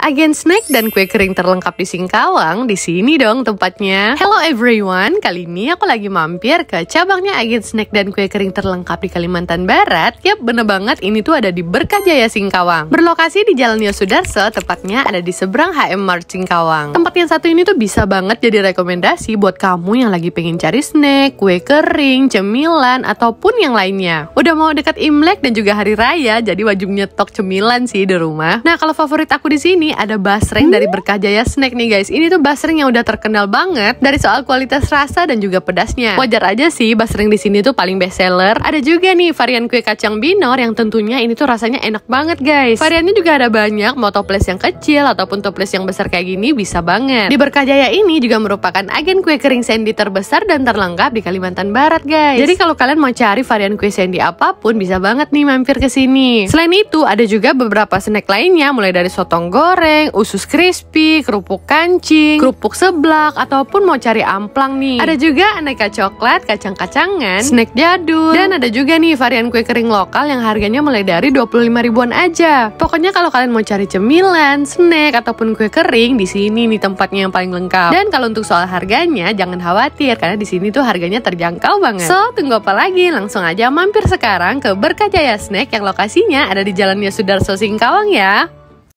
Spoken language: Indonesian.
Agen snack dan kue kering terlengkap di Singkawang, di sini dong tempatnya. Hello everyone, kali ini aku lagi mampir ke cabangnya agen snack dan kue kering terlengkap di Kalimantan Barat. Yap, bener banget, ini tuh ada di Berkah Jaya Singkawang. Berlokasi di Jalan Yosudarso, tepatnya ada di seberang HM Mart Singkawang. Tempat yang satu ini tuh bisa banget jadi rekomendasi buat kamu yang lagi pengen cari snack, kue kering, cemilan, ataupun yang lainnya. Udah mau dekat Imlek dan juga Hari Raya, jadi wajib nyetok cemilan sih di rumah. Nah, kalau favorit aku di sini ada basreng dari hmm. Berkah Jaya Snack nih guys. Ini tuh basreng yang udah terkenal banget dari soal kualitas rasa dan juga pedasnya. Wajar aja sih basreng di sini tuh paling best seller. Ada juga nih varian kue kacang binor yang tentunya ini tuh rasanya enak banget guys. Variannya juga ada banyak, mau toples yang kecil ataupun toples yang besar kayak gini bisa banget. Di Berkah Jaya ini juga merupakan agen kue kering Sandy terbesar dan terlengkap di Kalimantan Barat guys. Jadi kalau kalian mau cari varian kue Sandy apapun bisa banget nih mampir ke sini. Selain itu ada juga beberapa snack lainnya mulai dari sotong go goreng, usus crispy, kerupuk kancing, kerupuk seblak, ataupun mau cari amplang nih. Ada juga aneka coklat, kacang-kacangan, snack jadul, dan ada juga nih varian kue kering lokal yang harganya mulai dari 25 ribuan aja. Pokoknya kalau kalian mau cari cemilan, snack, ataupun kue kering, di sini nih tempatnya yang paling lengkap. Dan kalau untuk soal harganya, jangan khawatir, karena di sini tuh harganya terjangkau banget. So, tunggu apa lagi? Langsung aja mampir sekarang ke Berkah Jaya Snack yang lokasinya ada di Jalan Yosudar Singkawang ya.